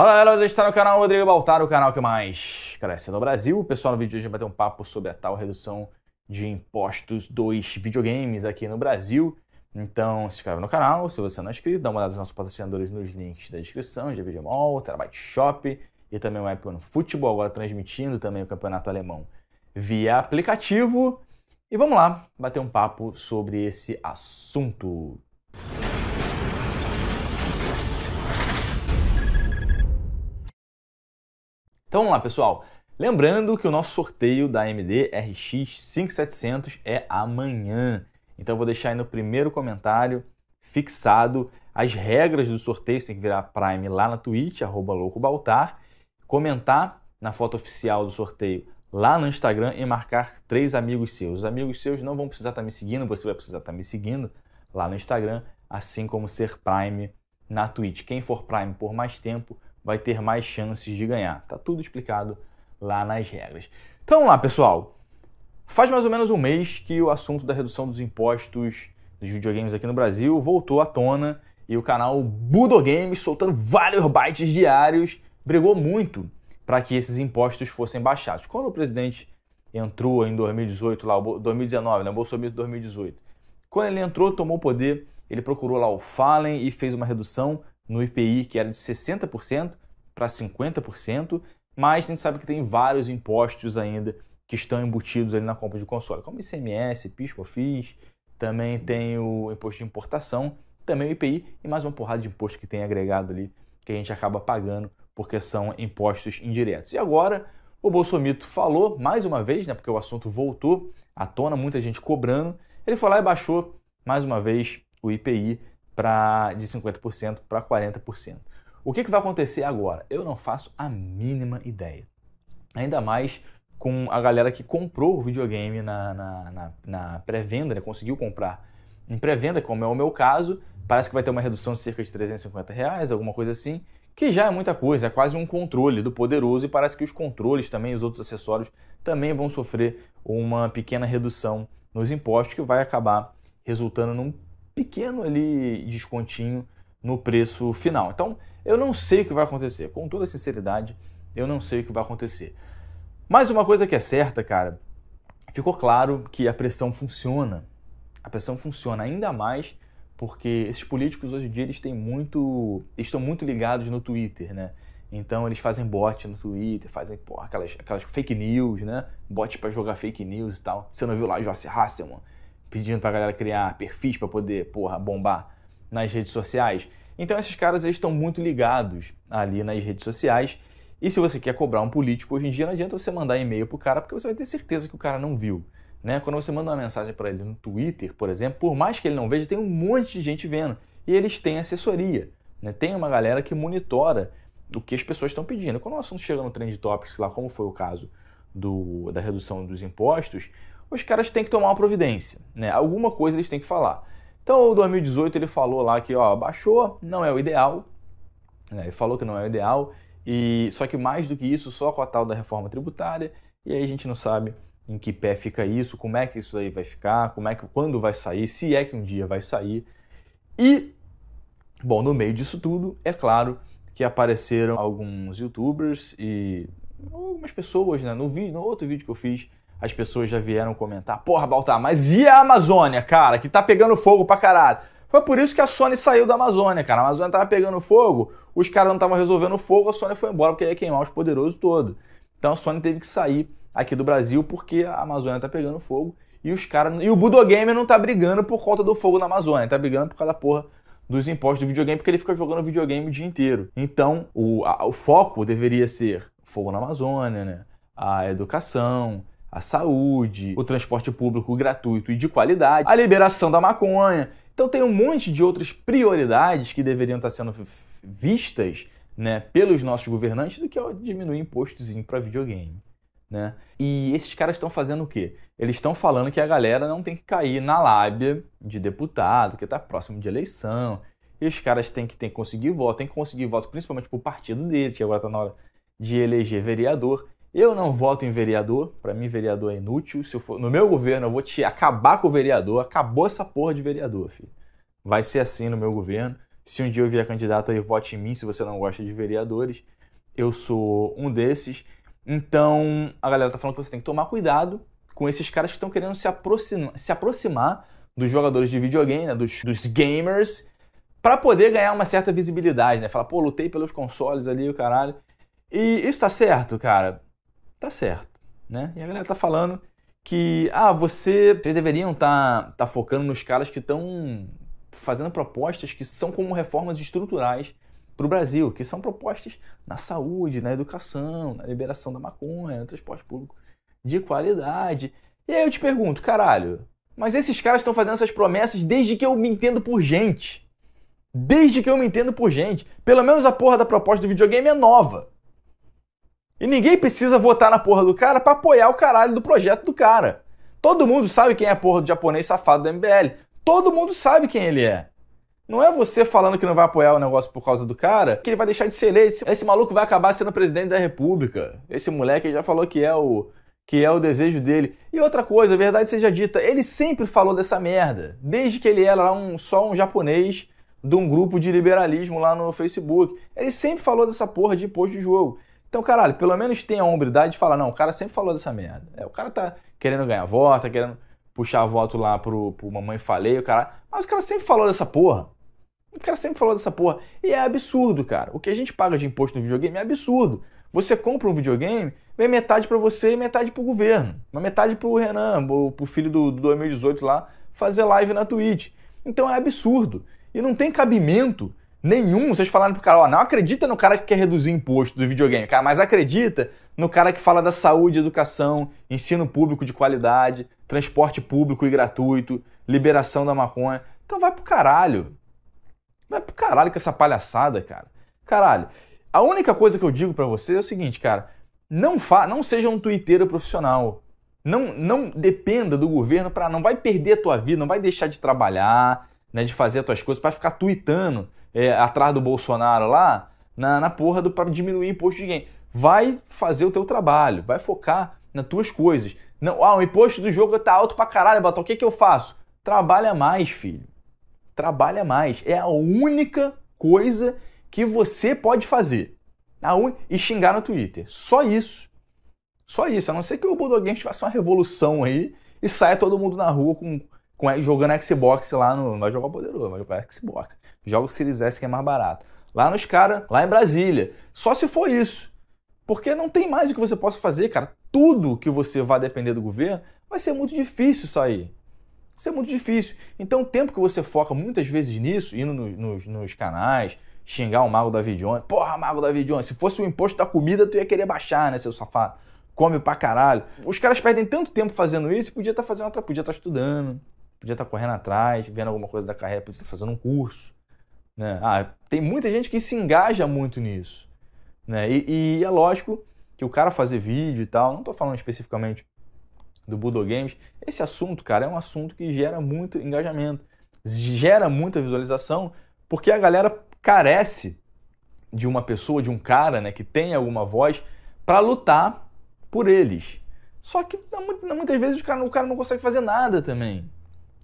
Fala galera, você está no canal Rodrigo Baltar, o canal que mais cresce no Brasil. O pessoal no vídeo de hoje vai ter um papo sobre a tal redução de impostos dos videogames aqui no Brasil. Então se inscreve no canal, se você não é inscrito, dá uma olhada nos nossos patrocinadores nos links da descrição, de Mall, Terabyte Shop e também o Apple Futebol, agora transmitindo também o campeonato alemão via aplicativo. E vamos lá bater um papo sobre esse assunto. Então vamos lá, pessoal. Lembrando que o nosso sorteio da AMD RX 5700 é amanhã. Então eu vou deixar aí no primeiro comentário fixado as regras do sorteio. Você tem que virar Prime lá na Twitch, arroba loucobaltar, comentar na foto oficial do sorteio lá no Instagram e marcar três amigos seus. Os amigos seus não vão precisar estar tá me seguindo, você vai precisar estar tá me seguindo lá no Instagram, assim como ser Prime na Twitch. Quem for Prime por mais tempo vai ter mais chances de ganhar. Tá tudo explicado lá nas regras. Então lá, pessoal. Faz mais ou menos um mês que o assunto da redução dos impostos dos videogames aqui no Brasil voltou à tona e o canal Budo Games, soltando vários bytes diários, brigou muito para que esses impostos fossem baixados. Quando o presidente entrou em 2018, lá, 2019, né, Bolsonaro 2018, quando ele entrou, tomou o poder, ele procurou lá o Fallen e fez uma redução no IPI, que era de 60% para 50%, mas a gente sabe que tem vários impostos ainda que estão embutidos ali na compra de console, como ICMS, PIS, COFINS, também tem o imposto de importação, também o IPI e mais uma porrada de imposto que tem agregado ali que a gente acaba pagando porque são impostos indiretos. E agora o Bolsomito falou mais uma vez, né, porque o assunto voltou à tona, muita gente cobrando, ele foi lá e baixou mais uma vez o IPI pra, de 50% para 40%. O que, que vai acontecer agora? Eu não faço a mínima ideia. Ainda mais com a galera que comprou o videogame na, na, na, na pré-venda, né? conseguiu comprar em pré-venda, como é o meu caso, parece que vai ter uma redução de cerca de 350 reais, alguma coisa assim, que já é muita coisa, é quase um controle do poderoso e parece que os controles também, os outros acessórios, também vão sofrer uma pequena redução nos impostos que vai acabar resultando num pequeno ali descontinho no preço final. Então, eu não sei o que vai acontecer. Com toda sinceridade, eu não sei o que vai acontecer. Mas uma coisa que é certa, cara, ficou claro que a pressão funciona. A pressão funciona ainda mais porque esses políticos hoje em dia eles têm muito, eles estão muito ligados no Twitter, né? Então eles fazem bot no Twitter, fazem porra, aquelas, aquelas fake news, né? Bot para jogar fake news e tal. Você não viu lá Joyce Hasselman? pedindo pra galera criar perfis para poder, porra, bombar nas redes sociais. Então esses caras eles estão muito ligados ali nas redes sociais. E se você quer cobrar um político hoje em dia, não adianta você mandar e-mail pro cara, porque você vai ter certeza que o cara não viu. Né? Quando você manda uma mensagem para ele no Twitter, por exemplo, por mais que ele não veja, tem um monte de gente vendo. E eles têm assessoria. Né? Tem uma galera que monitora o que as pessoas estão pedindo. Quando o assunto chega no Trend Topics, lá como foi o caso do, da redução dos impostos, os caras têm que tomar uma providência, né? Alguma coisa eles têm que falar. Então, o 2018 ele falou lá que, ó, baixou, não é o ideal, né? Ele falou que não é o ideal, e só que mais do que isso, só com a tal da reforma tributária, e aí a gente não sabe em que pé fica isso, como é que isso aí vai ficar, como é que quando vai sair, se é que um dia vai sair. E bom, no meio disso tudo, é claro que apareceram alguns youtubers e algumas pessoas, né, no vídeo, no outro vídeo que eu fiz, as pessoas já vieram comentar: porra, Baltar, mas e a Amazônia, cara, que tá pegando fogo pra caralho? Foi por isso que a Sony saiu da Amazônia, cara. A Amazônia tava pegando fogo, os caras não estavam resolvendo o fogo, a Sony foi embora porque ia queimar os poderosos todo. Então a Sony teve que sair aqui do Brasil porque a Amazônia tá pegando fogo e os caras. E o Budogamer não tá brigando por conta do fogo na Amazônia, tá brigando por causa da porra dos impostos do videogame, porque ele fica jogando videogame o dia inteiro. Então, o, a, o foco deveria ser fogo na Amazônia, né? A educação, a saúde, o transporte público gratuito e de qualidade, a liberação da maconha. Então tem um monte de outras prioridades que deveriam estar sendo vistas né, pelos nossos governantes do que é diminuir impostozinho para videogame. Né? E esses caras estão fazendo o quê? Eles estão falando que a galera não tem que cair na lábia de deputado, que está próximo de eleição. E os caras têm que, têm que conseguir voto, têm que conseguir voto principalmente para o partido deles, que agora está na hora de eleger vereador. Eu não voto em vereador, para mim vereador é inútil. Se eu for no meu governo, eu vou te acabar com o vereador. Acabou essa porra de vereador, filho. Vai ser assim no meu governo. Se um dia eu vier candidato aí, vote em mim se você não gosta de vereadores. Eu sou um desses. Então, a galera tá falando que você tem que tomar cuidado com esses caras que estão querendo se, se aproximar dos jogadores de videogame, né, dos, dos gamers, para poder ganhar uma certa visibilidade, né? Falar, pô, lutei pelos consoles ali, o caralho. E isso tá certo, cara tá certo, né? E a galera tá falando que, ah, você, vocês deveriam estar tá, tá focando nos caras que estão fazendo propostas que são como reformas estruturais para o Brasil, que são propostas na saúde, na educação, na liberação da maconha, no transporte público de qualidade. E aí eu te pergunto, caralho, mas esses caras estão fazendo essas promessas desde que eu me entendo por gente. Desde que eu me entendo por gente. Pelo menos a porra da proposta do videogame é nova. E ninguém precisa votar na porra do cara para apoiar o caralho do projeto do cara. Todo mundo sabe quem é a porra do japonês safado do MBL. Todo mundo sabe quem ele é. Não é você falando que não vai apoiar o negócio por causa do cara que ele vai deixar de ser eleito. Esse, maluco vai acabar sendo presidente da república. Esse moleque já falou que é o que é o desejo dele. E outra coisa, a verdade seja dita, ele sempre falou dessa merda, desde que ele era um, só um japonês de um grupo de liberalismo lá no Facebook. Ele sempre falou dessa porra de imposto de jogo. Então, caralho, pelo menos tenha a hombridade de falar, não, o cara sempre falou dessa merda. É, o cara tá querendo ganhar voto, tá querendo puxar voto lá pro, pro mamãe falei, o cara. Mas o cara sempre falou dessa porra. O cara sempre falou dessa porra. E é absurdo, cara. O que a gente paga de imposto no videogame é absurdo. Você compra um videogame, vem metade para você e metade pro governo. Uma metade pro Renan, pro filho do, do 2018 lá, fazer live na Twitch. Então é absurdo. E não tem cabimento nenhum, vocês falaram pro cara, ó, não acredita no cara que quer reduzir imposto do videogame, cara, mas acredita no cara que fala da saúde, educação, ensino público de qualidade, transporte público e gratuito, liberação da maconha. Então vai pro caralho. Vai pro caralho com essa palhaçada, cara. Caralho. A única coisa que eu digo para você é o seguinte, cara, não fa não seja um twitteiro profissional. Não, não dependa do governo para não vai perder a tua vida, não vai deixar de trabalhar, né, de fazer as tuas coisas para ficar tweetando é, atrás do Bolsonaro lá na, na porra do para diminuir imposto de gain. Vai fazer o teu trabalho, vai focar nas tuas coisas. Não, ah, o imposto do jogo tá alto pra caralho, Batal. O que, que eu faço? Trabalha mais, filho. Trabalha mais. É a única coisa que você pode fazer. A un... E xingar no Twitter. Só isso. Só isso. A não ser que o Bodoguente faça uma revolução aí e saia todo mundo na rua com com, jogando Xbox lá no. Vai jogar poderoso, vai jogar Xbox. Joga o Series S que é mais barato. Lá nos caras, lá em Brasília. Só se for isso. Porque não tem mais o que você possa fazer, cara. Tudo que você vai depender do governo vai ser muito difícil sair. Vai ser muito difícil. Então, o tempo que você foca muitas vezes nisso, indo no, nos, nos canais, xingar o Mago da Jones. Porra, Mago da Jones, se fosse o imposto da comida, tu ia querer baixar, né, seu safado? Come pra caralho. Os caras perdem tanto tempo fazendo isso, podia estar tá fazendo outra, podia estar tá estudando, podia estar tá correndo atrás, vendo alguma coisa da carreira, podia estar tá fazendo um curso. Né? Ah, tem muita gente que se engaja muito nisso. Né? E, e é lógico que o cara fazer vídeo e tal, não estou falando especificamente do Budo Games, esse assunto, cara, é um assunto que gera muito engajamento, gera muita visualização, porque a galera carece de uma pessoa, de um cara, né, que tem alguma voz para lutar por eles. Só que muitas vezes o cara, o cara não consegue fazer nada também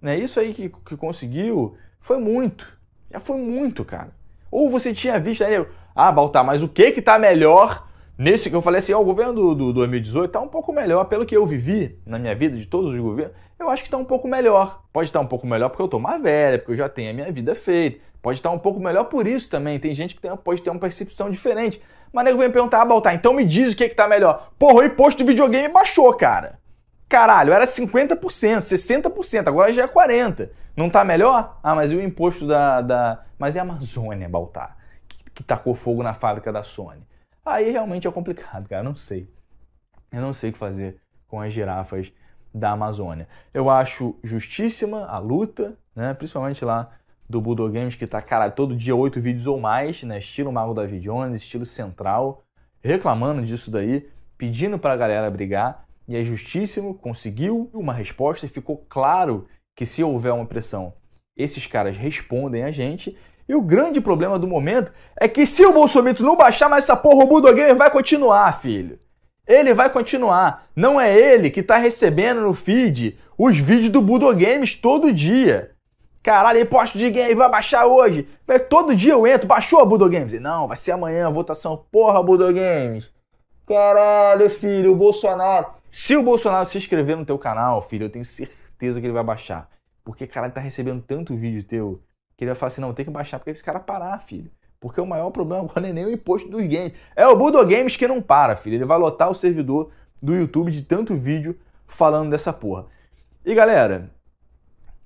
né? Isso aí que, que conseguiu foi muito. Já foi muito, cara. Ou você tinha visto aí, ah, Baltar, mas o que que tá melhor nesse que eu falei assim, ó, o governo do, do 2018 tá um pouco melhor, pelo que eu vivi na minha vida, de todos os governos, eu acho que tá um pouco melhor. Pode estar tá um pouco melhor porque eu tô mais velha, porque eu já tenho a minha vida feita. Pode estar tá um pouco melhor por isso também. Tem gente que tem, pode ter uma percepção diferente. Mas nego vem perguntar, ah, Baltar, então me diz o que que tá melhor. Porra, o imposto do videogame baixou, cara. Caralho, era 50%, 60%, agora já é 40%. Não está melhor? Ah, mas e o imposto da. da... Mas é a Amazônia, Baltar? Que, que tacou fogo na fábrica da Sony. Aí realmente é complicado, cara. Eu não sei. Eu não sei o que fazer com as girafas da Amazônia. Eu acho justíssima a luta, né? Principalmente lá do Budo Games, que tá, caralho, todo dia oito vídeos ou mais, né? Estilo Mago David Jones, estilo Central, reclamando disso daí, pedindo pra galera brigar e é justíssimo, conseguiu uma resposta e ficou claro que se houver uma pressão, esses caras respondem a gente. E o grande problema do momento é que se o Bolsonaro não baixar mais essa porra, o Budo Gamer vai continuar, filho. Ele vai continuar. Não é ele que tá recebendo no feed os vídeos do Budo Games todo dia. Caralho, imposto de game, vai baixar hoje. todo dia eu entro, baixou a Budo Games. E, não, vai ser amanhã a votação. Porra, Budo Games. Caralho, filho, o Bolsonaro. Se o Bolsonaro se inscrever no teu canal, filho, eu tenho certeza que ele vai baixar. Porque, cara, ele tá recebendo tanto vídeo teu que ele vai falar assim, não, tem que baixar porque esse cara parar, filho. Porque o maior problema agora não é nem o imposto dos games. É o Budo Games que não para, filho. Ele vai lotar o servidor do YouTube de tanto vídeo falando dessa porra. E galera,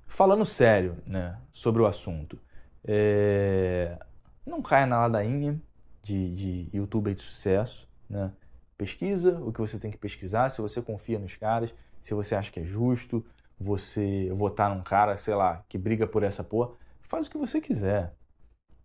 falando sério, né, sobre o assunto, é... não caia na ladainha de, de youtuber de sucesso, né? pesquisa o que você tem que pesquisar, se você confia nos caras, se você acha que é justo você votar num cara, sei lá, que briga por essa porra, faz o que você quiser.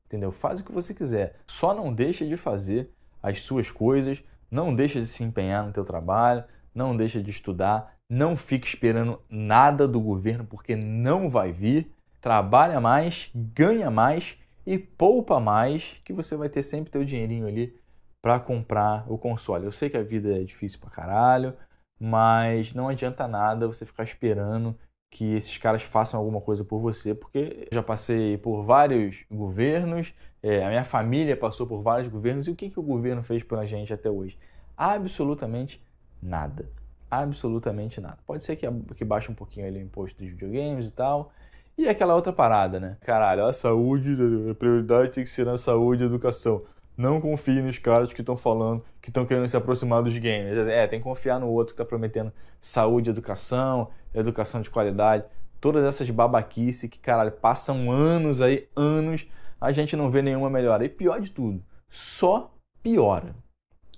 Entendeu? Faz o que você quiser. Só não deixa de fazer as suas coisas, não deixa de se empenhar no teu trabalho, não deixa de estudar, não fique esperando nada do governo porque não vai vir. Trabalha mais, ganha mais e poupa mais que você vai ter sempre teu dinheirinho ali para comprar o console. Eu sei que a vida é difícil pra caralho, mas não adianta nada você ficar esperando que esses caras façam alguma coisa por você, porque eu já passei por vários governos, é, a minha família passou por vários governos, e o que, que o governo fez pela gente até hoje? Absolutamente nada. Absolutamente nada. Pode ser que, que baixe um pouquinho ali o imposto dos videogames e tal. E aquela outra parada, né? Caralho, a saúde, a prioridade tem que ser na saúde e educação não confie nos caras que estão falando, que estão querendo se aproximar dos gamers. É, tem que confiar no outro que está prometendo saúde, educação, educação de qualidade. Todas essas babaquice que, caralho, passam anos aí, anos, a gente não vê nenhuma melhora. E pior de tudo, só piora.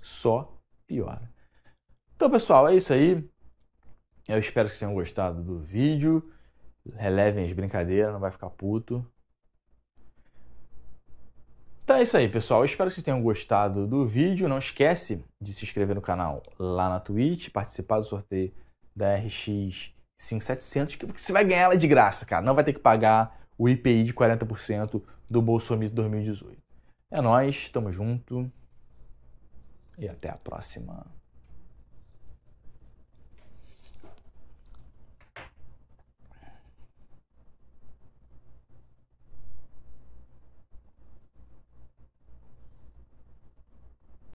Só piora. Então, pessoal, é isso aí. Eu espero que vocês tenham gostado do vídeo. Relevem as brincadeiras, não vai ficar puto. Então é isso aí, pessoal. Eu espero que vocês tenham gostado do vídeo. Não esquece de se inscrever no canal lá na Twitch, participar do sorteio da RX 5700, que você vai ganhar ela de graça, cara. Não vai ter que pagar o IPI de 40% do Bolsonaro 2018. É nós, tamo junto e até a próxima.